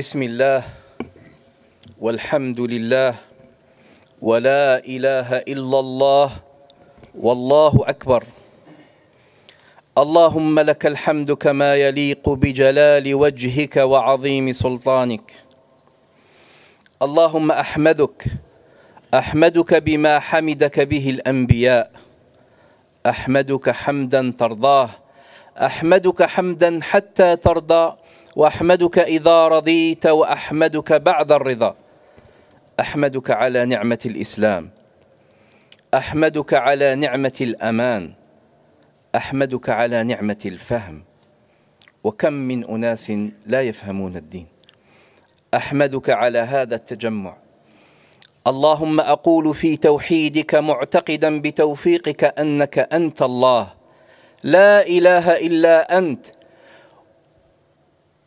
بسم الله والحمد لله ولا إله إلا الله والله أكبر اللهم لك الحمد كما يليق بجلال وجهك وعظيم سلطانك اللهم أحمدك أحمدك بما حمدك به الأنبياء أحمدك حمدا ترضاه أحمدك حمدا حتى ترضى واحمدك اذا رضيت واحمدك بعد الرضا احمدك على نعمه الاسلام احمدك على نعمه الامان احمدك على نعمه الفهم وكم من اناس لا يفهمون الدين احمدك على هذا التجمع اللهم اقول في توحيدك معتقدا بتوفيقك انك انت الله لا اله الا انت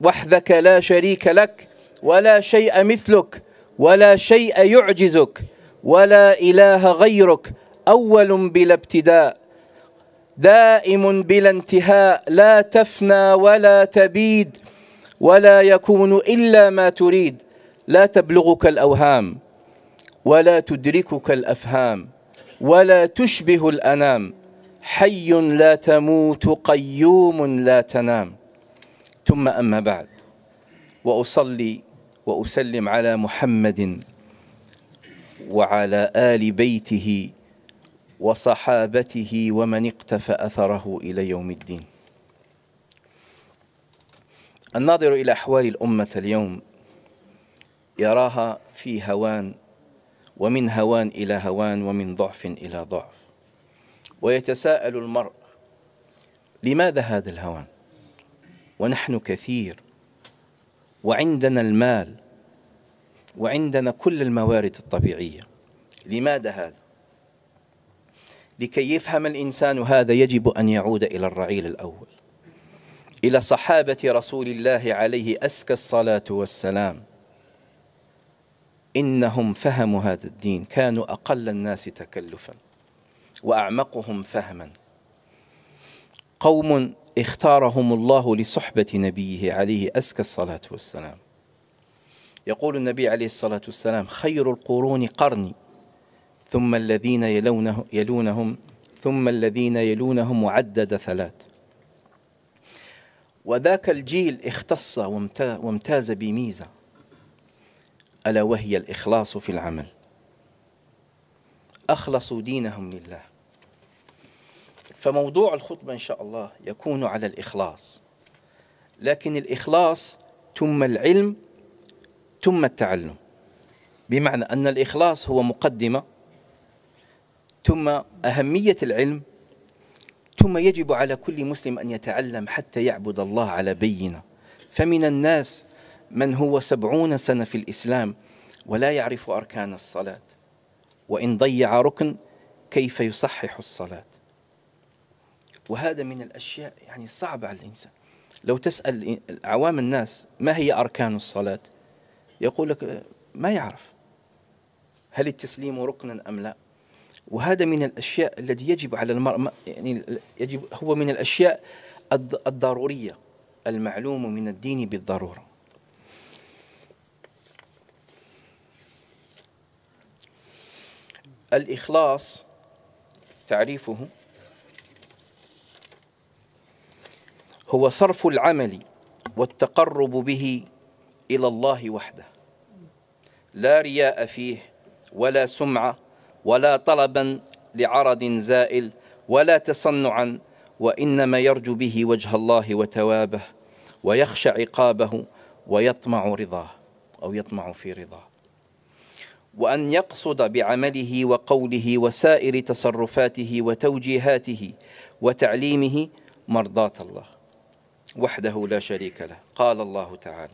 وحدك لا شريك لك ولا شيء مثلك ولا شيء يعجزك ولا إله غيرك أول بلا ابتداء دائم بلا انتهاء لا تفنى ولا تبيد ولا يكون إلا ما تريد لا تبلغك الأوهام ولا تدركك الأفهام ولا تشبه الأنام حي لا تموت قيوم لا تنام ثم أما بعد وأصلي وأسلم على محمد وعلى آل بيته وصحابته ومن اقتفى أثره إلى يوم الدين الناظر إلى أحوال الأمة اليوم يراها في هوان ومن هوان إلى هوان ومن ضعف إلى ضعف ويتساءل المرء لماذا هذا الهوان ونحن كثير وعندنا المال وعندنا كل الموارد الطبيعيه لماذا هذا لكي يفهم الانسان هذا يجب ان يعود الى الرعيل الاول الى صحابه رسول الله عليه ازكى الصلاه والسلام انهم فهموا هذا الدين كانوا اقل الناس تكلفا واعمقهم فهما قوم اختارهم الله لصحبة نبيه عليه أزكى الصلاة والسلام يقول النبي عليه الصلاة والسلام خير القرون قرني ثم الذين يلونه يلونهم ثم الذين يلونهم وعدد ثلاث وذاك الجيل اختص وامتاز بميزة ألا وهي الإخلاص في العمل أخلصوا دينهم لله فموضوع الخطبة إن شاء الله يكون على الإخلاص لكن الإخلاص ثم العلم ثم التعلم بمعنى أن الإخلاص هو مقدمة ثم أهمية العلم ثم يجب على كل مسلم أن يتعلم حتى يعبد الله على بينة فمن الناس من هو سبعون سنة في الإسلام ولا يعرف أركان الصلاة وإن ضيع ركن كيف يصحح الصلاة وهذا من الأشياء يعني صعبة على الإنسان لو تسأل عوام الناس ما هي أركان الصلاة يقول لك ما يعرف هل التسليم ركنا أم لا وهذا من الأشياء الذي يجب على المرء يعني يجب هو من الأشياء الضرورية المعلوم من الدين بالضرورة الإخلاص تعريفه هو صرف العمل والتقرب به الى الله وحده لا رياء فيه ولا سمعه ولا طلبا لعرض زائل ولا تصنعا وانما يرجو به وجه الله وتوابه ويخشى عقابه ويطمع رضاه او يطمع في رضاه وان يقصد بعمله وقوله وسائر تصرفاته وتوجيهاته وتعليمه مرضاه الله وحده لا شريك له قال الله تعالى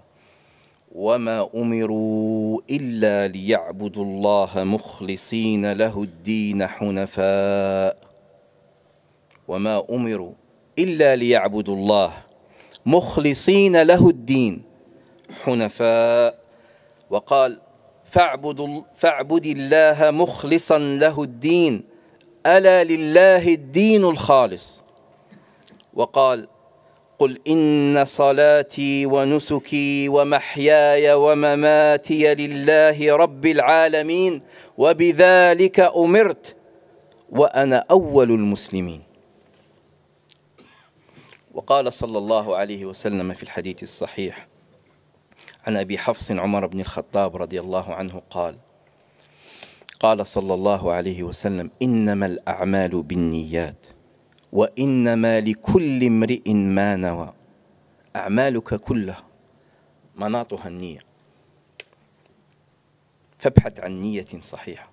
وما امروا الا ليعبدوا الله مخلصين له الدين حنفاء وما امروا الا ليعبدوا الله مخلصين له الدين حنفاء وقال فاعبدوا فاعبد الله مخلصا له الدين الا لله الدين الخالص وقال قل ان صلاتي ونسكي ومحياي ومماتي لله رب العالمين وبذلك امرت وانا اول المسلمين وقال صلى الله عليه وسلم في الحديث الصحيح عن ابي حفص عمر بن الخطاب رضي الله عنه قال قال صلى الله عليه وسلم انما الاعمال بالنيات وإنما لكل امرئ ما نوى أعمالك كلها مناطها النية فابحث عن نية صحيحة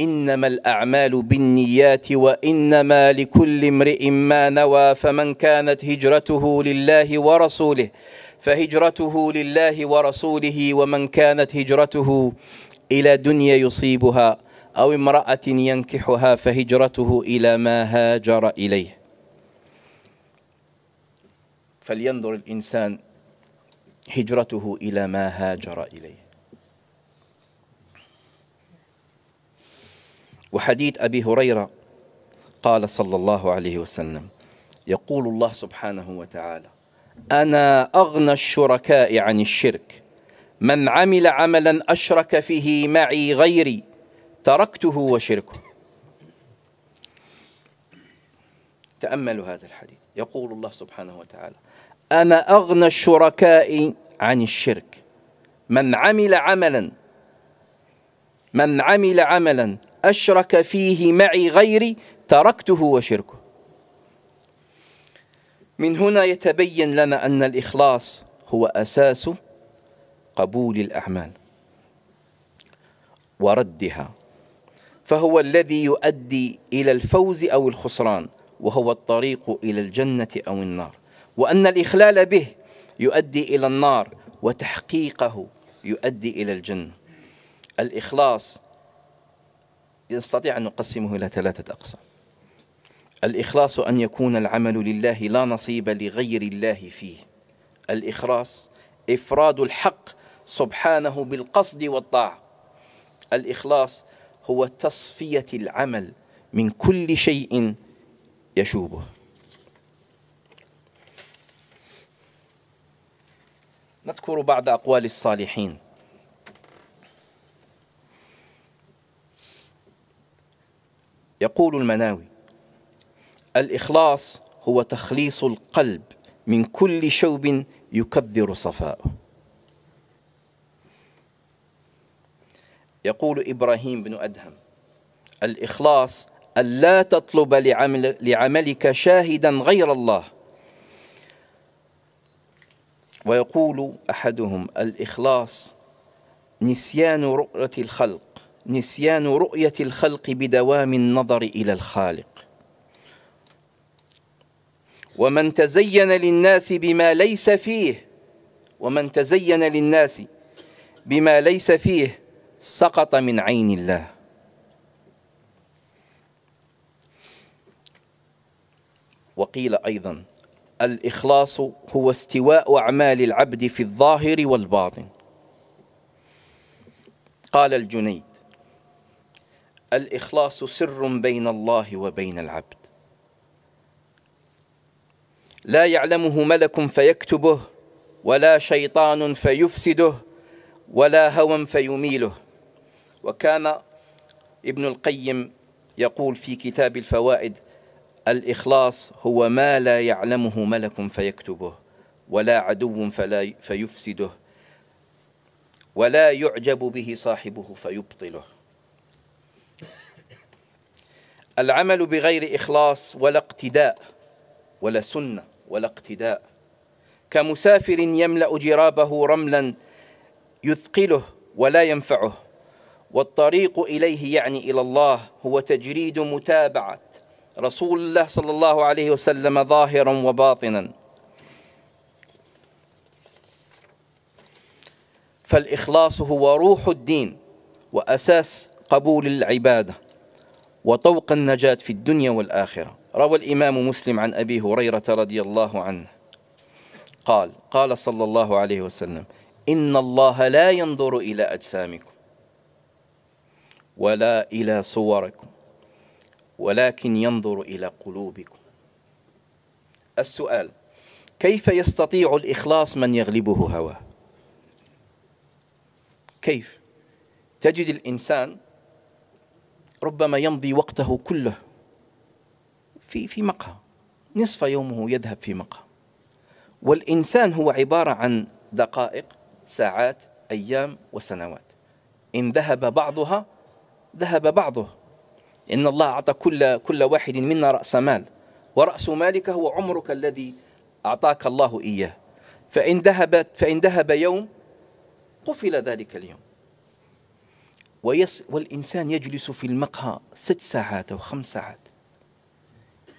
إنما الأعمال بالنيات وإنما لكل امرئ ما نوى فمن كانت هجرته لله ورسوله فهجرته لله ورسوله ومن كانت هجرته إلى دنيا يصيبها أو امرأة ينكحها فهجرته إلى ما هاجر إليه فلينظر الإنسان هجرته إلى ما هاجر إليه وحديث أبي هريرة قال صلى الله عليه وسلم يقول الله سبحانه وتعالى أنا أغنى الشركاء عن الشرك من عمل عملا أشرك فيه معي غيري تركته وشركه تأملوا هذا الحديث يقول الله سبحانه وتعالى أنا أغنى الشركاء عن الشرك من عمل عملا من عمل عملا أشرك فيه معي غيري تركته وشركه من هنا يتبين لنا أن الإخلاص هو أساس قبول الأعمال وردها فهو الذي يؤدي الى الفوز او الخسران وهو الطريق الى الجنه او النار وان الاخلال به يؤدي الى النار وتحقيقه يؤدي الى الجنه الاخلاص يستطيع ان نقسمه الى ثلاثه اقسام الاخلاص ان يكون العمل لله لا نصيب لغير الله فيه الاخلاص افراد الحق سبحانه بالقصد والطاعه الاخلاص هو تصفية العمل من كل شيء يشوبه نذكر بعض أقوال الصالحين يقول المناوي الإخلاص هو تخليص القلب من كل شوب يكبر صفاؤه يقول إبراهيم بن أدهم الإخلاص ألا تطلب لعمل لعملك شاهدا غير الله ويقول أحدهم الإخلاص نسيان رؤية الخلق نسيان رؤية الخلق بدوام النظر إلى الخالق ومن تزين للناس بما ليس فيه ومن تزين للناس بما ليس فيه سقط من عين الله وقيل ايضا الاخلاص هو استواء اعمال العبد في الظاهر والباطن قال الجنيد الاخلاص سر بين الله وبين العبد لا يعلمه ملك فيكتبه ولا شيطان فيفسده ولا هوى فيميله وكان ابن القيم يقول في كتاب الفوائد الإخلاص هو ما لا يعلمه ملك فيكتبه ولا عدو فلا فيفسده ولا يعجب به صاحبه فيبطله العمل بغير إخلاص ولا اقتداء ولا سنة ولا اقتداء كمسافر يملأ جرابه رملا يثقله ولا ينفعه والطريق إليه يعني إلى الله هو تجريد متابعة رسول الله صلى الله عليه وسلم ظاهرا وباطنا فالإخلاص هو روح الدين وأساس قبول العبادة وطوق النجاة في الدنيا والآخرة روى الإمام مسلم عن أبي هريرة رضي الله عنه قال قال صلى الله عليه وسلم إن الله لا ينظر إلى أجسامكم ولا إلى صوركم ولكن ينظر إلى قلوبكم السؤال كيف يستطيع الإخلاص من يغلبه هواه كيف تجد الإنسان ربما يمضي وقته كله في في مقهى نصف يومه يذهب في مقهى والإنسان هو عبارة عن دقائق ساعات أيام وسنوات إن ذهب بعضها ذهب بعضه إن الله أعطى كل كل واحد منا رأس مال ورأس مالك هو عمرك الذي أعطاك الله إياه فإن ذهبت فإن ذهب يوم قفل ذلك اليوم ويس والإنسان يجلس في المقهى ست ساعات أو خمس ساعات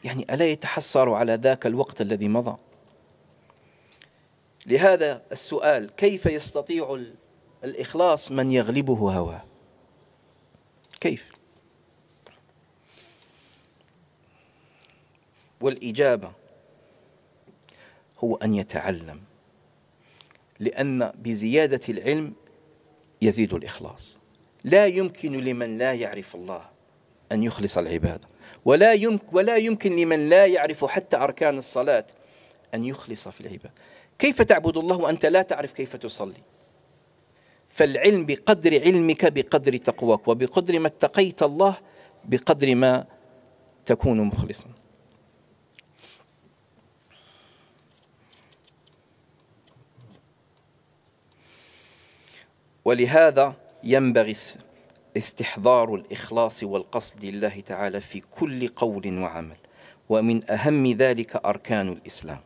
يعني ألا يتحسر على ذاك الوقت الذي مضى لهذا السؤال كيف يستطيع الإخلاص من يغلبه هواه كيف والإجابة هو أن يتعلم لأن بزيادة العلم يزيد الإخلاص لا يمكن لمن لا يعرف الله أن يخلص العبادة ولا يمكن, ولا يمكن لمن لا يعرف حتى أركان الصلاة أن يخلص في العبادة كيف تعبد الله وأنت لا تعرف كيف تصلي فالعلم بقدر علمك بقدر تقواك وبقدر ما اتقيت الله بقدر ما تكون مخلصا ولهذا ينبغي استحضار الإخلاص والقصد لله تعالى في كل قول وعمل ومن أهم ذلك أركان الإسلام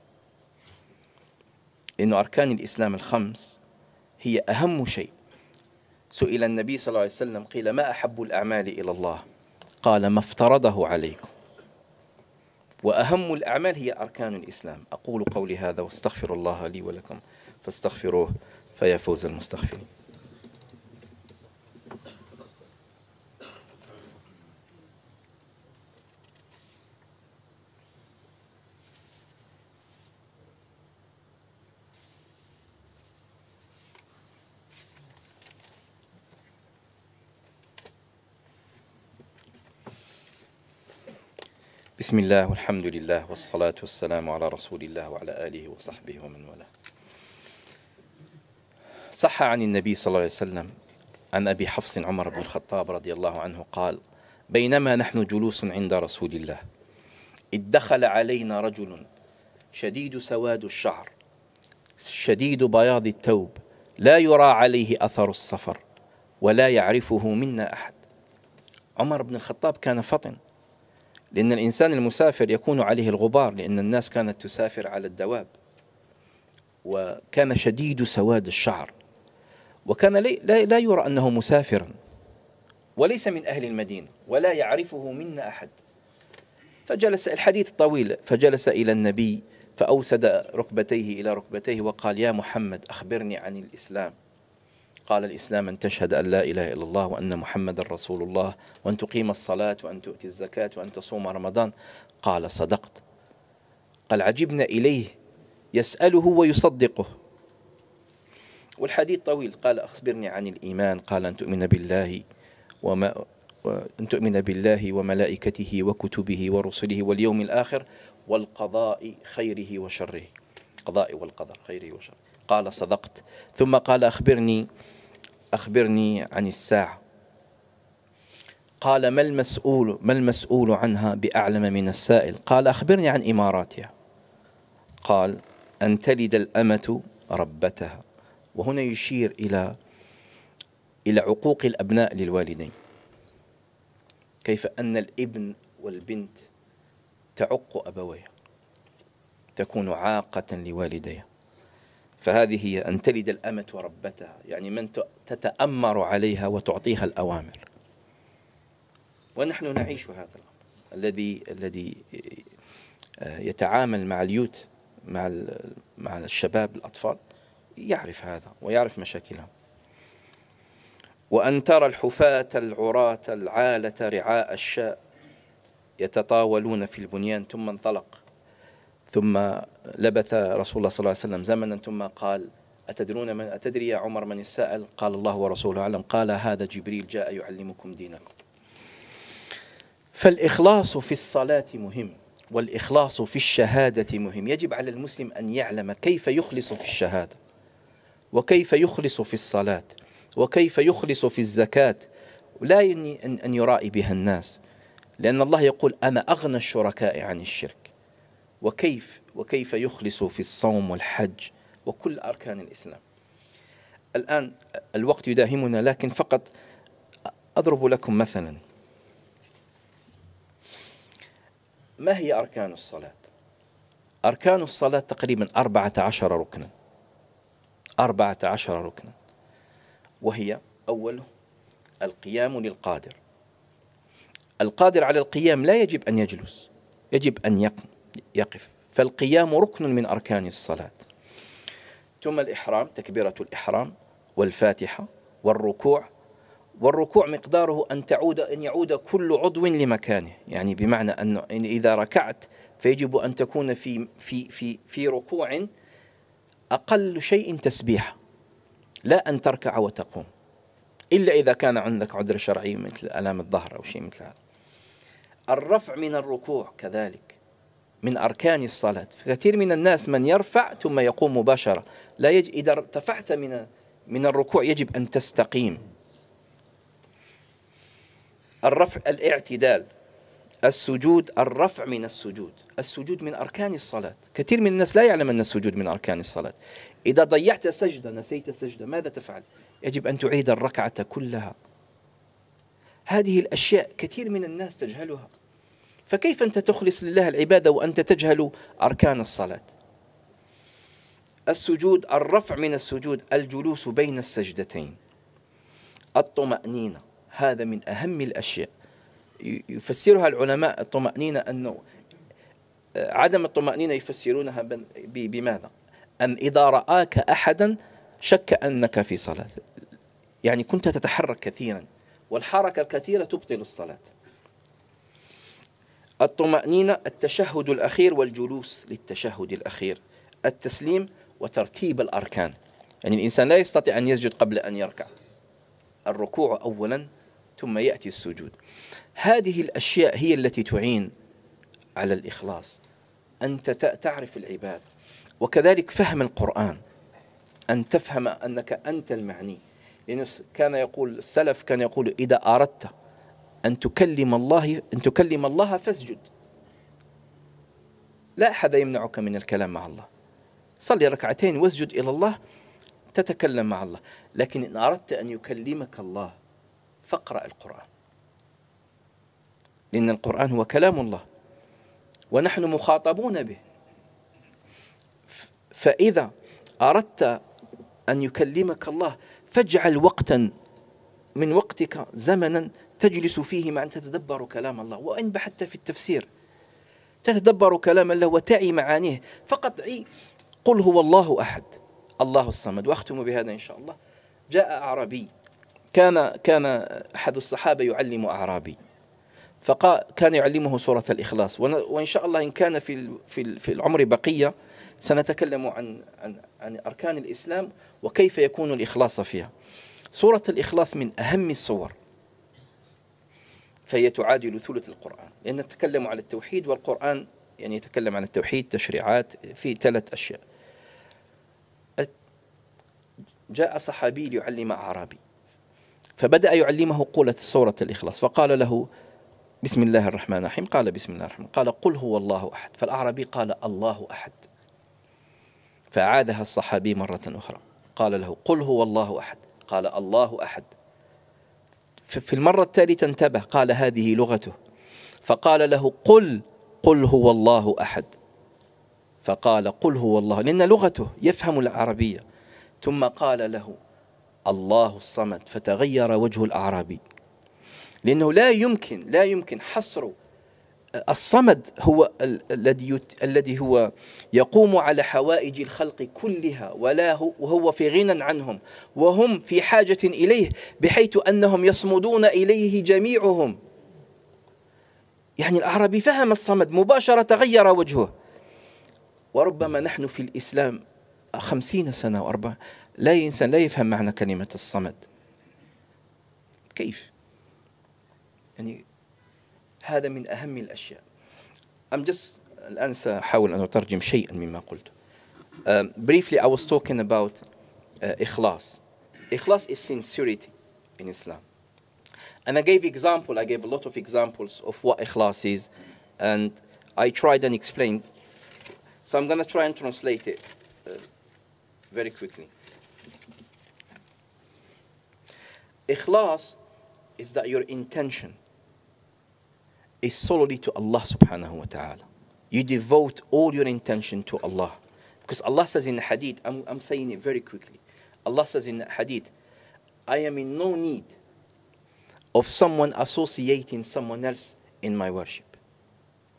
لأن أركان الإسلام الخمس هي أهم شيء سئل النبي صلى الله عليه وسلم قيل ما أحب الأعمال إلى الله قال ما افترضه عليكم وأهم الأعمال هي أركان الإسلام أقول قولي هذا واستغفر الله لي ولكم فاستغفروه فيفوز المستغفرين بسم الله والحمد لله والصلاة والسلام على رسول الله وعلى آله وصحبه ومن والاه صح عن النبي صلى الله عليه وسلم عن أبي حفص عمر بن الخطاب رضي الله عنه قال بينما نحن جلوس عند رسول الله ادخل علينا رجل شديد سواد الشعر شديد بياض التوب لا يرى عليه أثر السفر ولا يعرفه منا أحد عمر بن الخطاب كان فطن لأن الإنسان المسافر يكون عليه الغبار لأن الناس كانت تسافر على الدواب وكان شديد سواد الشعر وكان لا يرى أنه مسافرا وليس من أهل المدينة ولا يعرفه منا أحد فجلس الحديث طويل فجلس إلى النبي فأوسد ركبتيه إلى ركبتيه وقال يا محمد أخبرني عن الإسلام قال الإسلام أن تشهد أن لا إله إلا الله وأن محمد رسول الله وأن تقيم الصلاة وأن تؤتي الزكاة وأن تصوم رمضان قال صدقت قال عجبنا إليه يسأله ويصدقه والحديث طويل قال أخبرني عن الإيمان قال أن تؤمن بالله وما أن تؤمن بالله وملائكته وكتبه ورسله واليوم الآخر والقضاء خيره وشره قضاء والقدر خيره وشره قال صدقت ثم قال أخبرني أخبرني عن الساعة قال ما المسؤول ما المسؤول عنها بأعلم من السائل قال أخبرني عن إماراتها قال أن تلد الأمة ربتها وهنا يشير إلى إلى عقوق الأبناء للوالدين كيف أن الابن والبنت تعق أبويها تكون عاقة لوالديها فهذه هي أن تلد الأمة ربتها يعني من تتأمر عليها وتعطيها الأوامر ونحن نعيش هذا الأمر الذي الذي آه، يتعامل مع اليوت مع مع الشباب الأطفال يعرف هذا ويعرف مشاكلهم وأن ترى الحفاة العراة العالة رعاء الشاء يتطاولون في البنيان ثم انطلق ثم لبث رسول الله صلى الله عليه وسلم زمنا ثم قال أتدرون من أتدري يا عمر من السائل قال الله ورسوله أعلم قال هذا جبريل جاء يعلمكم دينكم فالإخلاص في الصلاة مهم والإخلاص في الشهادة مهم يجب على المسلم أن يعلم كيف يخلص في الشهادة وكيف يخلص في الصلاة وكيف يخلص في الزكاة لا أن يرائي بها الناس لأن الله يقول أنا أغنى الشركاء عن الشرك وكيف وكيف يخلص في الصوم والحج وكل أركان الإسلام الآن الوقت يداهمنا لكن فقط أضرب لكم مثلا ما هي أركان الصلاة أركان الصلاة تقريبا أربعة عشر ركنا أربعة عشر ركنا وهي أوله القيام للقادر القادر على القيام لا يجب أن يجلس يجب أن يقم يقف فالقيام ركن من أركان الصلاة ثم الإحرام تكبيرة الإحرام والفاتحة والركوع والركوع مقداره أن تعود أن يعود كل عضو لمكانه يعني بمعنى أنه إذا ركعت فيجب أن تكون في في في في ركوع أقل شيء تسبيحة لا أن تركع وتقوم إلا إذا كان عندك عذر شرعي مثل ألام الظهر أو شيء مثل هذا الرفع من الركوع كذلك من أركان الصلاة كثير من الناس من يرفع ثم يقوم مباشرة لا يج... إذا ارتفعت من من الركوع يجب أن تستقيم الرفع الاعتدال السجود الرفع من السجود السجود من أركان الصلاة كثير من الناس لا يعلم أن السجود من أركان الصلاة إذا ضيعت سجدة نسيت سجدة ماذا تفعل يجب أن تعيد الركعة كلها هذه الأشياء كثير من الناس تجهلها فكيف أنت تخلص لله العبادة وأنت تجهل أركان الصلاة السجود الرفع من السجود الجلوس بين السجدتين الطمأنينة هذا من أهم الأشياء يفسرها العلماء الطمأنينة أنه آه، عدم الطمأنينة يفسرونها بماذا؟ أن إذا رآك أحدا شك أنك في صلاة يعني كنت تتحرك كثيرا والحركة الكثيرة تبطل الصلاة الطمأنينة التشهد الأخير والجلوس للتشهد الأخير التسليم وترتيب الأركان يعني الإنسان لا يستطيع أن يسجد قبل أن يركع الركوع أولا ثم يأتي السجود هذه الأشياء هي التي تعين على الإخلاص أنت تعرف العباد وكذلك فهم القرآن أن تفهم أنك أنت المعني يعني كان يقول السلف كان يقول إذا أردت أن تكلم الله أن تكلم الله فاسجد لا أحد يمنعك من الكلام مع الله صلي ركعتين واسجد إلى الله تتكلم مع الله لكن إن أردت أن يكلمك الله فاقرأ القرآن لأن القرآن هو كلام الله ونحن مخاطبون به فإذا أردت أن يكلمك الله فاجعل وقتا من وقتك زمنا تجلس فيه مع أن تتدبر كلام الله وإن بحثت في التفسير تتدبر كلام الله وتعي معانيه فقط عي قل هو الله أحد الله الصمد وأختم بهذا إن شاء الله جاء أعرابي كان كان أحد الصحابة يعلم أعرابي فقال كان يعلمه سورة الإخلاص وإن شاء الله إن كان في في في العمر بقية سنتكلم عن عن عن أركان الإسلام وكيف يكون الإخلاص فيها سورة الإخلاص من أهم الصور فهي تعادل ثلث القرآن لأن نتكلم على التوحيد والقرآن يعني يتكلم عن التوحيد تشريعات في ثلاث أشياء جاء صحابي ليعلم أعرابي فبدأ يعلمه قولة سورة الإخلاص فقال له بسم الله الرحمن الرحيم قال بسم الله الرحمن قال قل هو الله أحد فالأعرابي قال الله أحد فأعادها الصحابي مرة أخرى قال له قل هو الله أحد قال الله أحد في المرة الثالثة انتبه قال هذه لغته فقال له قل قل هو الله أحد فقال قل هو الله لأن لغته يفهم العربية ثم قال له الله الصمد فتغير وجه الأعرابي لأنه لا يمكن لا يمكن حصر الصمد هو الذي الذي هو يقوم على حوائج الخلق كلها ولا هو وهو في غنى عنهم وهم في حاجة إليه بحيث أنهم يصمدون إليه جميعهم يعني الأعرابي فهم الصمد مباشرة تغير وجهه وربما نحن في الإسلام خمسين سنة وأربع لا إنسان لا يفهم معنى كلمة الصمد كيف يعني هذا من أهم الأشياء I'm just الآن سأحاول أن أترجم شيئا مما قلته um, briefly I was talking about uh, إخلاص إخلاص is sincerity in Islam and I gave example I gave a lot of examples of what إخلاص is and I tried and explained so I'm going to try and translate it uh, very quickly إخلاص is that your intention is solely to Allah subhanahu wa ta'ala. You devote all your intention to Allah. Because Allah says in the hadith, I'm, I'm saying it very quickly. Allah says in the hadith, I am in no need of someone associating someone else in my worship.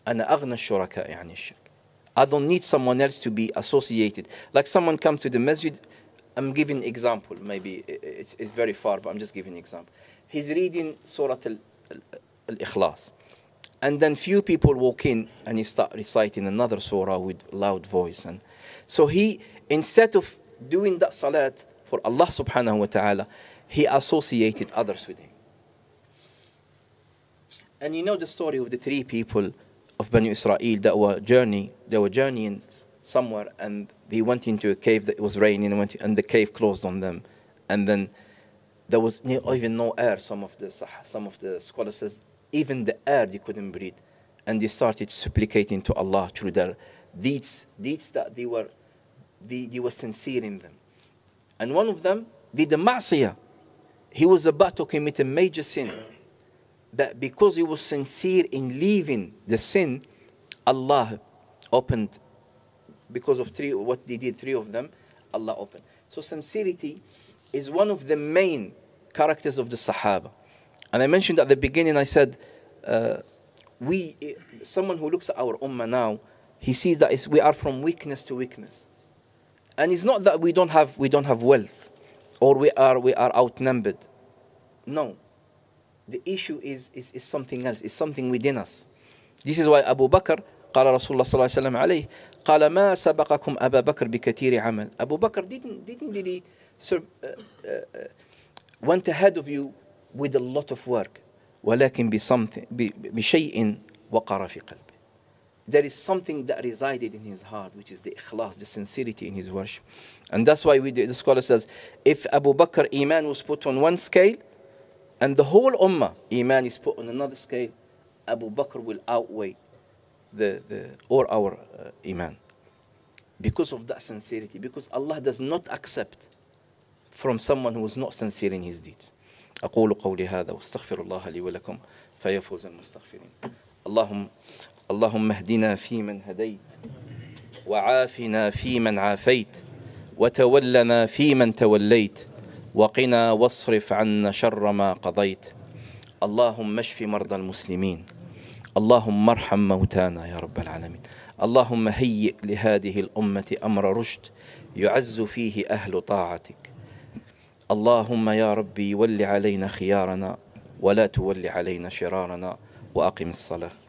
أنا I don't need someone else to be associated. Like someone comes to the masjid, I'm giving example, maybe it's, it's very far, but I'm just giving example. He's reading Surah Al-Ikhlas and then few people walk in and he start reciting another surah with loud voice and so he instead of doing that salat for Allah subhanahu wa ta'ala he associated others with him and you know the story of the three people of Banu Israel that were journey they were journeying somewhere and they went into a cave that was raining and, went, and the cave closed on them and then there was even no air some of the some of the scholars says even the air they couldn't breathe. And they started supplicating to Allah through their deeds, deeds that they were, they, they were sincere in them. And one of them did a ma'siyah. He was about to commit a major sin. But because he was sincere in leaving the sin, Allah opened, because of three, what they did, three of them, Allah opened. So sincerity is one of the main characters of the Sahaba. And I mentioned at the beginning, I said, uh, we, someone who looks at our ummah now, he sees that we are from weakness to weakness. And it's not that we don't have, we don't have wealth or we are, we are outnumbered. No. The issue is, is, is something else, it's something within us. This is why Abu Bakr قال رسول الله صلى الله عليه وسلم عليه قال ما سبقكم أبا بكر بكثير عمل أبو بكر didn't, didn't really uh, uh, uh went ahead of you with a lot of work ولكن بشيء وقر في قلبه there is something that resided in his heart which is the ikhlas the sincerity in his worship and that's why we, the scholar says if Abu Bakr iman was put on one scale and the whole ummah iman is put on another scale Abu Bakr will outweigh the, the or our uh, iman because of that sincerity because Allah does not accept from someone who is not sincere in his deeds أقول قولي هذا واستغفر الله لي ولكم فيفوز المستغفرين اللهم اللهم اهدنا فيمن هديت وعافنا فيمن عافيت وتولنا فيمن توليت وقنا واصرف عنا شر ما قضيت اللهم اشف مرضى المسلمين اللهم ارحم موتانا يا رب العالمين اللهم هيئ لهذه الامه امر رشد يعز فيه اهل طاعتك اللهم يا ربي ول علينا خيارنا ولا تول علينا شرارنا واقم الصلاه